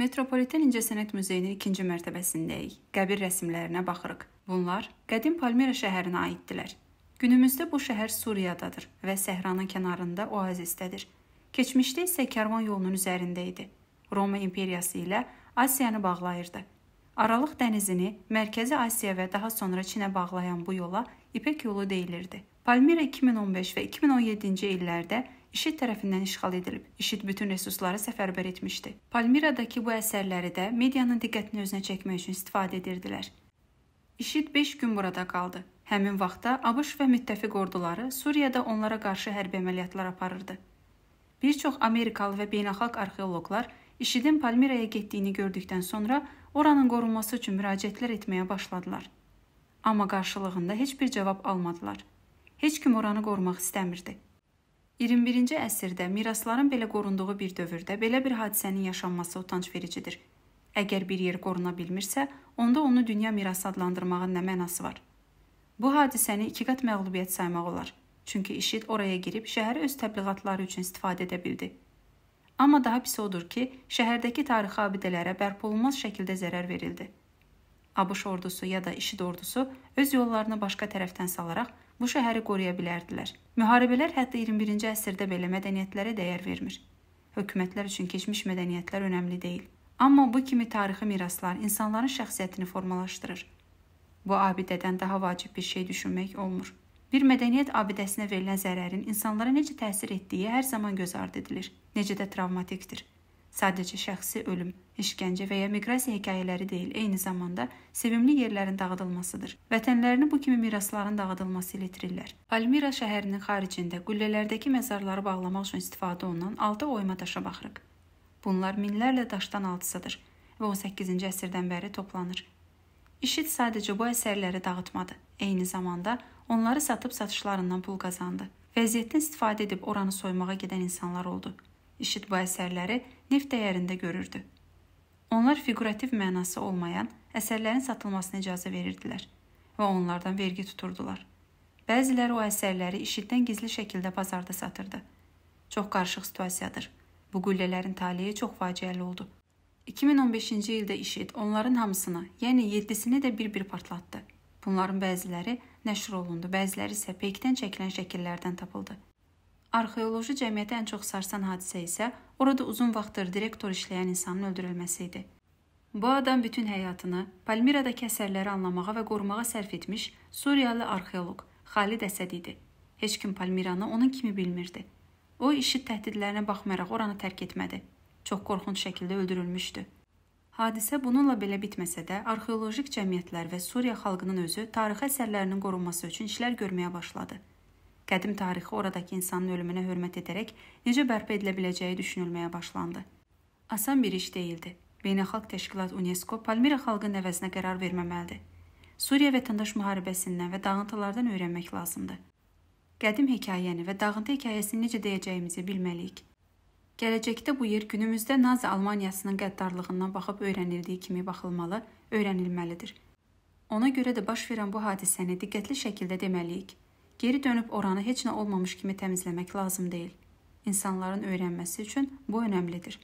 Metropoliten İncəsənət Muzeyinin 2-ci mərtəbəsindəyik. Qəbir rəsmlərinə baxırıq. Bunlar qədim Palmira şəhərinə aiddirlər. Günümüzdə bu şəhər Suriyadadır və səhranın kənarında oazisdədir. Keçmişdə isə karvan yolunun üzərində idi. Roma imperiyası ilə Asiyanı bağlayırdı. Aralıq dənizini Mərkəzi Asiya və daha sonra Çinə bağlayan bu yola İpək yolu deyilirdi. Palmira 2015 və 2017-ci illərdə İŞİD tərəfindən işğal edilib. İŞİD bütün resursları səfərbər etmişdi. Palmiradakı bu əsərləri də medianın diqqətini özünə çəkmək üçün istifadə edirdilər. İŞİD 5 gün burada qaldı. Həmin vaxtda ABŞ və müttəfiq orduları Suriyada onlara qarşı hərbi əməliyyatlar aparırdı. Bir çox Amerikalı və beynəlxalq arxeoloqlar IŞİD-in Palmiraya getdiyini gördükdən sonra oranın qorunması üçün müraciətlər etməyə başladılar. Amma qarşılığında heç bir cavab almadılar. Heç kim oranı qorumaq istəmirdi. 21-ci əsrdə mirasların belə qorunduğu bir dövrdə belə bir hadisənin yaşanması utanc vericidir. Əgər bir yer qoruna bilmirsə, onda onu dünya mirası adlandırmağın nə mənası var? Bu hadisəni iki qat məğlubiyyət saymaq olar. Çünki IŞİD oraya girib şəhəri öz təbliğatları üçün istifadə edə bildi. Amma daha pis odur ki, şəhərdəki tarixi abidələrə bərpa olunmaz şəkildə zərər verildi. ABŞ ordusu ya da IŞİD ordusu öz yollarını başqa tərəfdən salaraq bu şəhəri qoruya bilərdilər. Müharibələr hətta 21-ci əsrdə belə mədəniyyətlərə dəyər vermir. Hökumətlər üçün keçmiş mədəniyyətlər önəmli deyil. Amma bu kimi tarixi miraslar insanların şəxsiyyətini formalaşdırır. Bu abidədən daha vacib bir şey düşünmək olmur. Bir mədəniyyət abidəsinə verilən zərərin insanlara necə təsir etdiyi hər zaman göz ardı edilir, necə də travmatikdir. Sadəcə şəxsi ölüm, işgəncə və ya miqrasiya hekayələri deyil, eyni zamanda sevimli yerlərin dağıdılmasıdır. Vətənlərini bu kimi mirasların dağıdılması ilə itirirlər. Almira şəhərinin xaricində qüllələrdəki məzarları bağlamaq üçün istifadə olunan 6 oyma daşa baxırıq. Bunlar minlərlə daşdan altısıdır və 18-ci əsrdən bəri toplanır. İşid sadəcə bu əsərləri dağıtmadı, eyni zamanda onları satıb satışlarından pul qazandı. Vəziyyətdən istifadə edib oranı soymağa gedən insanlar oldu. İşid bu əsərləri neft dəyərində görürdü. Onlar fiqurativ mənası olmayan əsərlərin satılmasına icazə verirdilər və onlardan vergi tuturdular. Bəziləri o əsərləri işiddən gizli şəkildə bazarda satırdı. Çox qarışıq situasiyadır. Bu qüllələrin taleyi çox faciəli oldu. 2015-ci ildə işid onların hamısını, yəni 7-sini də bir-bir partlatdı. Bunların bəziləri nəşr olundu, bəziləri isə peykdən çəkilən şəkillərdən tapıldı. Arxeoloji cəmiyyəti ən çox sarsan hadisə isə orada uzun vaxtdır direktor işləyən insanın öldürülməsi idi. Bu adam bütün həyatını Palmiradakı əsərləri anlamağa və qorumağa sərf etmiş Suriyalı arxeoloq Xalid Əsəd idi. Heç kim Palmiranı onun kimi bilmirdi. O işit təhdidlərinə baxmayaraq oranı tərk etmədi. Çox qorxunc şəkildə öldürülmüşdü. Hadisə bununla belə bitməsə də, arxeoloji cəmiyyətlər və Suriya xalqının özü tarixi əsərlərinin qorunması üçün işlər görməyə başladı. Qədim tarixi oradakı insanın ölümünə hörmət edərək necə bərpa edilə biləcəyi düşünülməyə başlandı. Asan bir iş deyildi. Beynəlxalq təşkilat UNESCO Palmira xalqının əvəzinə qərar verməməlidir. Suriya vətəndaş müharibəsindən və dağıntılardan öyrənmək lazımdır. Qədim hekayəni və dağıntı hekayəsini necə deyəcəyimizi bilməliyik. Gələcəkdə bu yer günümüzdə Nazi Almaniyasının qəddarlığından baxıb öyrənildiyi kimi baxılmalı, öyrənilməlidir. Ona görə də baş verən bu hadisəni diqqətli şəkildə deməliyik. Geri dönüb oranı heç nə olmamış kimi təmizləmək lazım deyil. İnsanların öyrənməsi üçün bu önəmlidir.